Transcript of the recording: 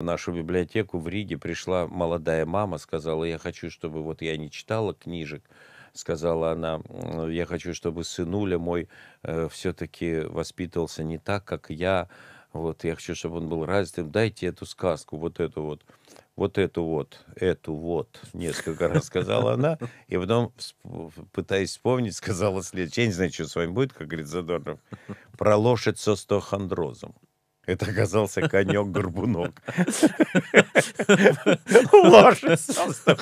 В нашу библиотеку в Риге пришла молодая мама, сказала, я хочу, чтобы вот я не читала книжек, сказала она, я хочу, чтобы сынуля мой э, все-таки воспитывался не так, как я, вот я хочу, чтобы он был развитым, дайте эту сказку, вот эту вот, вот эту вот, эту вот, несколько раз сказала она, и потом, пытаясь вспомнить, сказала следующее, я не знаю, что с вами будет, как говорит Задорнов, про лошадь со стохондрозом. Это оказался конек-горбунок. Лошадь.